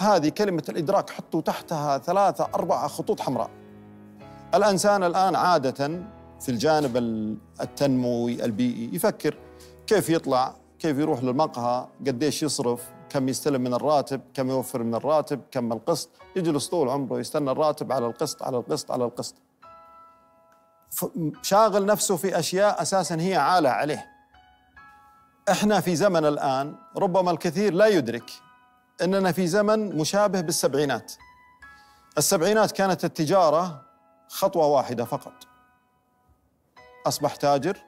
هذه كلمة الإدراك حطوا تحتها ثلاثة أربعة خطوط حمراء الإنسان الآن عادة في الجانب التنموي البيئي يفكر كيف يطلع كيف يروح للمقهى قديش يصرف كم يستلم من الراتب كم يوفر من الراتب كم القسط يجلس طول عمره يستنى الراتب على القسط على القسط على القسط شاغل نفسه في أشياء أساسا هي عالة عليه احنا في زمن الآن ربما الكثير لا يدرك أننا في زمن مشابه بالسبعينات السبعينات كانت التجارة خطوة واحدة فقط أصبح تاجر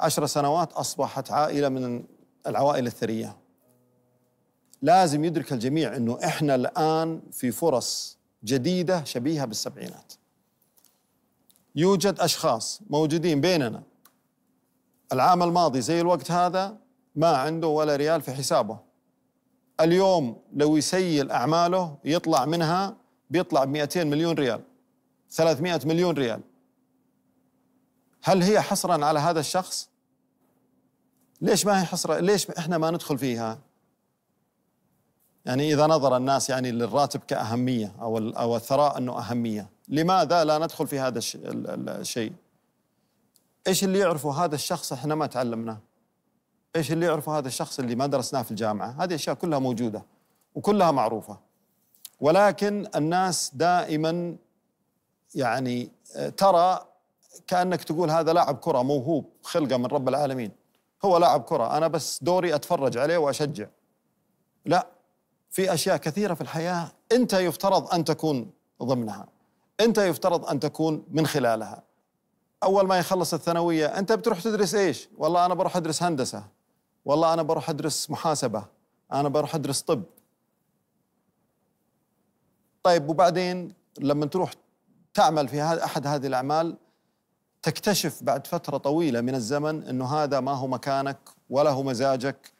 عشر سنوات أصبحت عائلة من العوائل الثرية لازم يدرك الجميع أنه إحنا الآن في فرص جديدة شبيهة بالسبعينات يوجد أشخاص موجودين بيننا العام الماضي زي الوقت هذا ما عنده ولا ريال في حسابه اليوم لو يسيل أعماله يطلع منها بيطلع ب 200 مليون ريال 300 مليون ريال هل هي حصرا على هذا الشخص؟ ليش ما هي حصرا؟ ليش احنا ما ندخل فيها؟ يعني اذا نظر الناس يعني للراتب كأهمية او او الثراء انه أهمية، لماذا لا ندخل في هذا الشيء؟ ايش اللي يعرفه هذا الشخص احنا ما تعلمناه؟ ايش اللي يعرفه هذا الشخص اللي ما درسناه في الجامعه هذه اشياء كلها موجوده وكلها معروفه ولكن الناس دائما يعني آه، ترى كانك تقول هذا لاعب كره موهوب خلقه من رب العالمين هو لاعب كره انا بس دوري اتفرج عليه واشجع لا في اشياء كثيره في الحياه انت يفترض ان تكون ضمنها انت يفترض ان تكون من خلالها اول ما يخلص الثانويه انت بتروح تدرس ايش والله انا بروح ادرس هندسه والله انا بروح ادرس محاسبه انا بروح ادرس طب طيب وبعدين لما تروح تعمل في احد هذه الاعمال تكتشف بعد فتره طويله من الزمن انه هذا ما هو مكانك ولا هو مزاجك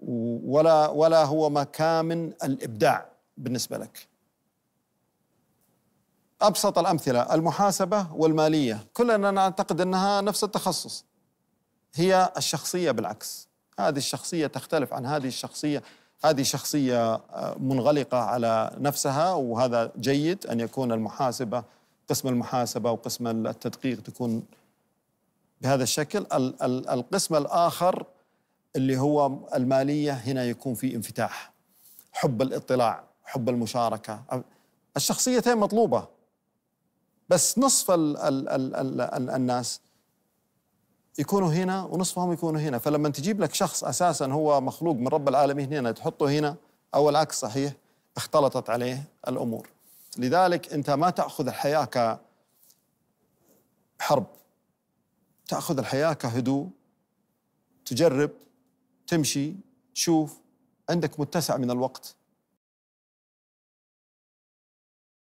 ولا ولا هو مكامن الابداع بالنسبه لك. ابسط الامثله المحاسبه والماليه كلنا نعتقد انها نفس التخصص. هي الشخصيه بالعكس. هذه الشخصية تختلف عن هذه الشخصية هذه شخصية آه، منغلقة على نفسها وهذا جيد أن يكون المحاسبة قسم المحاسبة وقسم التدقيق تكون بهذا الشكل القسم الآخر اللي هو المالية هنا يكون في انفتاح حب الاطلاع حب المشاركة الشخصيتين مطلوبة بس نصف الـ الـ الـ الـ الناس يكونوا هنا ونصفهم يكونوا هنا فلما تجيب لك شخص أساسا هو مخلوق من رب العالمين هنا تحطه هنا أو العكس صحيح اختلطت عليه الأمور لذلك أنت ما تأخذ الحياة كحرب تأخذ الحياة كهدوء تجرب تمشي تشوف عندك متسع من الوقت